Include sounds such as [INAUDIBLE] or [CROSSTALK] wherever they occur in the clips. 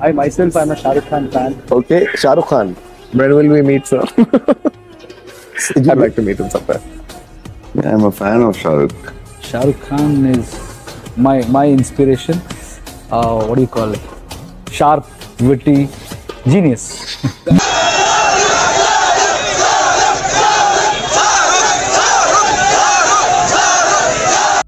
I myself am a Shahrukh Khan fan. Okay, Shahrukh Khan. When will we meet, sir? [LAUGHS] I'd like to meet him somewhere. Yeah, I'm a fan of Shahrukh. Shahrukh Khan is my my inspiration. Uh, what do you call it? Sharp, witty, genius. [LAUGHS]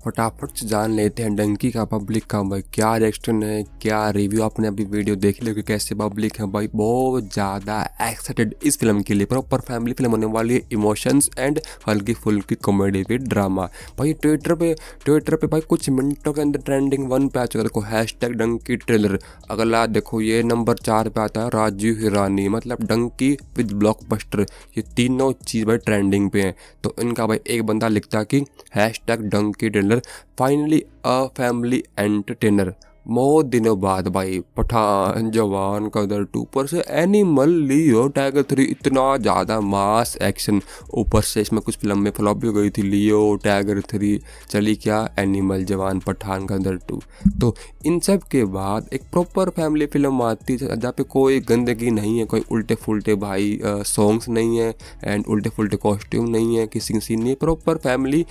फटाफट से जान लेते हैं डंकी का public का भाई क्या reaction है क्या रिव्यू आपने अभी वीडियो देख लिया कैसे पब्लिक है भाई बहुत ज़्यादा एक्साइटेड इस फिल्म के लिए प्रॉपर फैमिली फिल्म होने वाली है इमोशंस एंड हल्की फुल्की कॉमेडी भी ड्रामा भाई ट्विटर पे ट्विटर पे भाई कुछ मिनटों के अंदर ट्रेंडिंग वन पे आ चुका देखो हैश टैग डंकी ट्रेलर अगला देखो ये नंबर चार पे आता है राजीव हिरानी मतलब डंकी विद ब्लॉकबस्टर ये तीनों चीज़ भाई ट्रेंडिंग पे हैं तो इनका भाई एक बंदा लिखता कि hashtag Dunki trailer actor finally a family entertainer बहुत दिनों बाद भाई पठान जवान कदर टू ऊपर से एनिमल लियो टाइगर थ्री इतना ज़्यादा मास एक्शन ऊपर से इसमें कुछ फिल्म में फ्लॉप भी गई थी लियो टाइगर थ्री चली क्या एनिमल जवान पठान कदर टू तो इन सब के बाद एक प्रॉपर फैमिली फिल्म आती है जहाँ पे कोई गंदगी नहीं है कोई उल्टे फुलटे भाई सॉन्ग्स नहीं है एंड उल्टे फुलटे कॉस्ट्यूम नहीं है किसी सीन नहीं है प्रॉपर फैमिली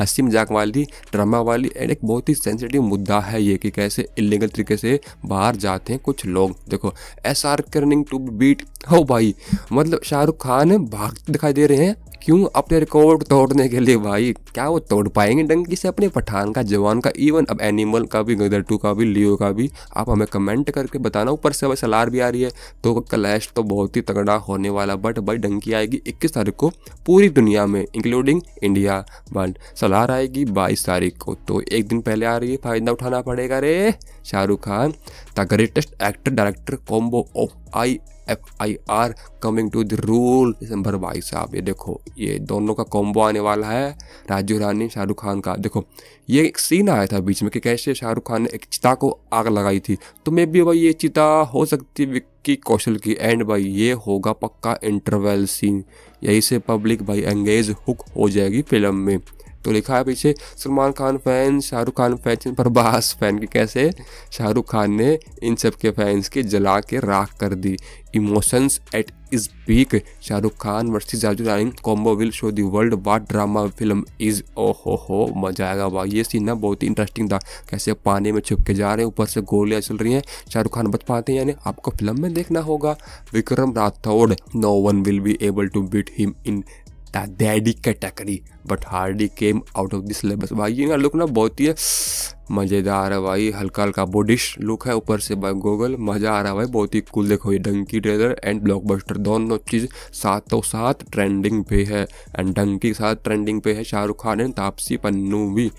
हंसी मजाक वाली ड्रामा वाली एंड एक बहुत ही सेंसिटिव मुद्दा है ये कि कैसे इलीगल तरीके से बाहर जाते हैं कुछ लोग देखो एस आर करनिंग टू बीट हो भाई मतलब शाहरुख खान भाग दिखाई दे रहे हैं क्यों अपने रिकॉर्ड तोड़ने के लिए भाई क्या वो तोड़ पाएंगे डंकी से अपने पठान का जवान का इवन अब एनिमल का भी गदर टू का भी लियो का भी आप हमें कमेंट करके बताना ऊपर से वैसे सलार भी आ रही है तो क्लैश तो बहुत ही तगड़ा होने वाला बट भाई डंकी आएगी इक्कीस तारीख को पूरी दुनिया में इंक्लूडिंग इंडिया बट सलार आएगी बाईस तारीख को तो एक दिन पहले आ रही है फ़ायदा उठाना पड़ेगा रे Shahrukh Khan the greatest actor director combo of I F I R coming to the rule दिसंबर बाईस साहब ये देखो ये दोनों का कॉम्बो आने वाला है राजू रानी शाहरुख खान का देखो ये एक सीन आया था बीच में कि कैसे शाहरुख खान ने एक चिता को आग लगाई थी तो मे भी भाई ये चिता हो सकती विक्की कौशल की एंड भाई ये होगा पक्का इंटरवल सीन यही से पब्लिक भाई एंगेज हुक हो जाएगी फिल्म में तो लिखा है पीछे सलमान खान फैन शाहरुख खान फैन बास फैन के कैसे शाहरुख खान ने इन सब के फैंस के जला के राख कर दी emotions at is peak Shahrukh Khan versus जाजू रानी combo will show the world what drama film is ओ हो हो मजा आएगा वाह ये सीन ना बहुत ही इंटरेस्टिंग था कैसे पानी में छुप के जा रहे हैं ऊपर से गोलियाँ चल रही हैं शाहरुख खान बच पाते हैं यानी आपको फिल्म में देखना होगा Vikram Rathore no one will be able to beat him in daddy category but Hardy came out of this syllabus भाई इनका लुक ना बहुत ही मज़ेदार है भाई हल्का हल्का बोडिश लुक है ऊपर से भाई गोगल मज़ा आ रहा है भाई बहुत ही कुल देखो ये डंकी ट्रेलर एंड ब्लॉकबस्टर दोनों चीज़ तो साथ ट्रेंडिंग पे है एंड डंकी के साथ ट्रेंडिंग पे है शाहरुख खान एंड तापसी पन्नू भी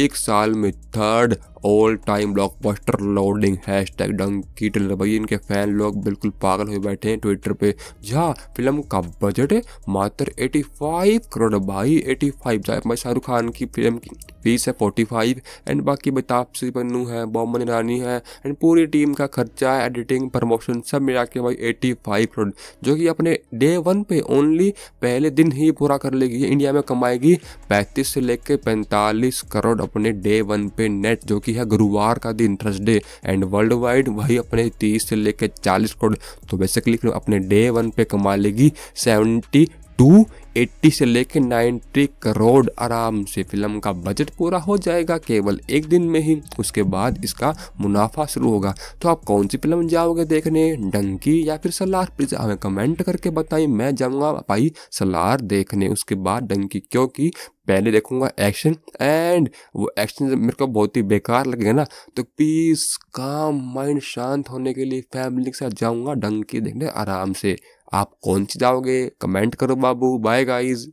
एक साल में third all time blockbuster loading hashtag Dunki trailer भाई इनके फैन लोग बिल्कुल पागल हो बैठे हैं ट्विटर पे जहाँ फिल्म का बजट है मात्र 85 करोड़ भाई 85 फाइव भाई शाहरुख खान की फिल्म की फीस है 45 एंड बाकी कि भाई तापसी पन्नू है बॉमन ईरानी है एंड पूरी टीम का खर्चा एडिटिंग प्रमोशन सब मिला के भाई एटी फाइव करोड़ जो कि अपने डे वन पे ओनली पहले दिन ही पूरा कर लेगी इंडिया में कमाएगी पैंतीस से लेकर पैंतालीस करोड़ अपने डे वन पे नेट जो कि है गुरुवार का दिन थर्सडे एंड वर्ल्ड वाइड वही अपने तीस से लेकर चालीस करोड़ तो बेसिकली अपने डे वन पे कमा लेगी सेवेंटी टू एट्टी से लेकर नाइन्टी करोड़ आराम से फिल्म का बजट पूरा हो जाएगा केवल एक दिन में ही उसके बाद इसका मुनाफा शुरू होगा तो आप कौन सी फिल्म जाओगे देखने डंकी या फिर सलार प्लीज़ हमें कमेंट करके बताएं मैं जाऊंगा भाई सलार देखने उसके बाद डंकी क्योंकि पहले देखूंगा एक्शन एंड वो एक्शन मेरे को बहुत ही बेकार लगेगा ना तो पीस काम माइंड शांत होने के लिए फैमिली के साथ जाऊंगा डंकी देखने आराम से आप कौन सी जाओगे कमेंट करो बाबू बाय गाइज